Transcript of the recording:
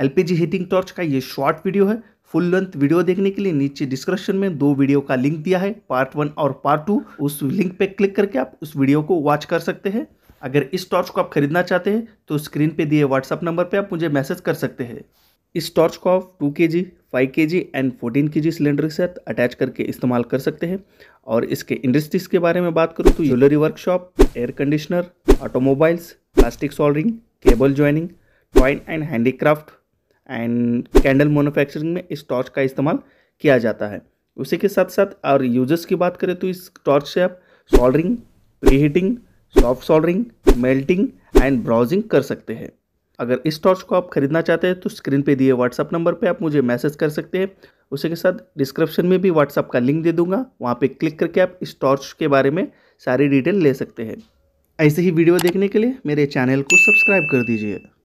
LPG heating torch का ये short video है फुल लेंथ वीडियो देखने के लिए नीचे डिस्क्रिप्शन में दो वीडियो का लिंक दिया है पार्ट वन और पार्ट टू उस लिंक पे क्लिक करके आप उस वीडियो को वॉच कर सकते हैं अगर इस टॉर्च को आप खरीदना चाहते हैं तो स्क्रीन पे दिए व्हाट्सअप नंबर पे आप मुझे मैसेज कर सकते हैं इस टॉर्च को आप टू के जी फाइव के जी एंड फोर्टीन के जी सिलेंडर के साथ अटैच करके इस्तेमाल कर सकते हैं और इसके इंडस्ट्रीज़ के बारे में बात करूँ तो jewellery workshop air conditioner automobiles plastic soldering cable joining टॉइन and handicraft and candle manufacturing में इस टॉर्च का इस्तेमाल किया जाता है उसी के साथ साथ और यूजर्स की बात करें तो इस टॉर्च से आप soldering pre heating soft soldering melting and brazing कर सकते हैं अगर इस टॉर्च को आप खरीदना चाहते हैं तो स्क्रीन पे दिए व्हाट्सअप नंबर पे आप मुझे मैसेज कर सकते हैं उसी के साथ डिस्क्रिप्शन में भी व्हाट्सअप का लिंक दे दूंगा वहाँ पे क्लिक करके आप इस टॉर्च के बारे में सारी डिटेल ले सकते हैं ऐसे ही वीडियो देखने के लिए मेरे चैनल को सब्सक्राइब कर दीजिए